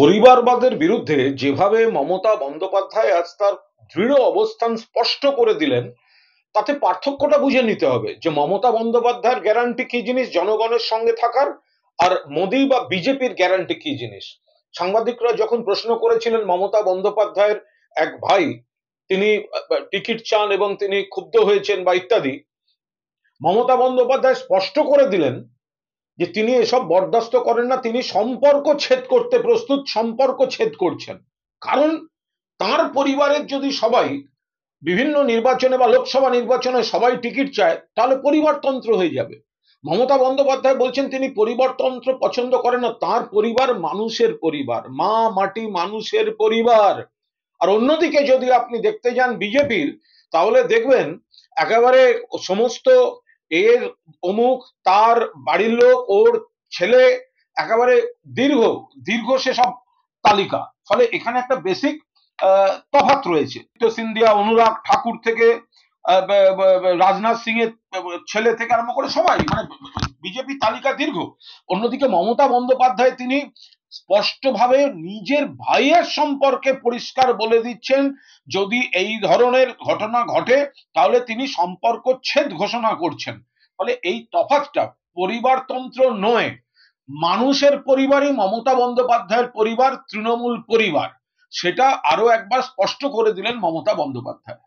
পরিবারবাদের বিরুদ্ধে যেভাবে মমতা বন্দ্যোপাধ্যায় আজ তার দৃঢ় অবস্থান স্পষ্ট করে দিলেন তাতে পার্থক্যটা বুঝে নিতে হবে যে মমতা বন্দ্যোপাধ্যায়ের গ্যারান্টি কি জিনিস জনগণের সঙ্গে থাকার আর মোদী বা বিজেপির গ্যারান্টি কি জিনিস সাংবাদিকরা যখন প্রশ্ন করেছিলেন মমতা বন্দ্যোপাধ্যায়ের এক ভাই তিনি টিকিট চান এবং তিনি ক্ষুব্ধ হয়েছেন বা ইত্যাদি মমতা বন্দ্যোপাধ্যায় স্পষ্ট করে দিলেন যে তিনি এসব বরদাস্ত করেন না তিনি সম্পর্ক ছেদ করতে প্রস্তুত সম্পর্ক ছেদ করছেন কারণ তার পরিবারের যদি সবাই বিভিন্ন নির্বাচনে বা লোকসভা নির্বাচনে সবাই টিকিট চায় তাহলে পরিবারতন্ত্র হয়ে যাবে মমতা বন্দ্যোপাধ্যায় বলছেন তিনি পরিবারতন্ত্র পছন্দ করেন না তার পরিবার মানুষের পরিবার মা মাটি মানুষের পরিবার আর অন্যদিকে যদি আপনি দেখতে যান বিজেপির তাহলে দেখবেন একেবারে সমস্ত এর অমুক তার বাড়ির লোক ওর ছেলে একেবারে দীর্ঘ দীর্ঘ সেসব তালিকা ফলে এখানে একটা বেসিক তফাত রয়েছে সিন্ধিয়া অনুরাগ ঠাকুর থেকে রাজনাথ সিং এর ছেলে থেকে আরম্ভ করে সবাই মানে বিজেপি তালিকা দীর্ঘ অন্যদিকে মমতা বন্দ্যোপাধ্যায় তিনি স্পষ্টভাবে নিজের ভাইয়ের সম্পর্কে পরিষ্কার বলে দিচ্ছেন যদি এই ধরনের ঘটনা ঘটে তাহলে তিনি সম্পর্ক ছেদ ঘোষণা করছেন ফলে এই তফাতটা পরিবারতন্ত্র নয় মানুষের পরিবারই মমতা বন্দ্যোপাধ্যায়ের পরিবার তৃণমূল পরিবার সেটা আরো একবার স্পষ্ট করে দিলেন মমতা বন্দ্যোপাধ্যায়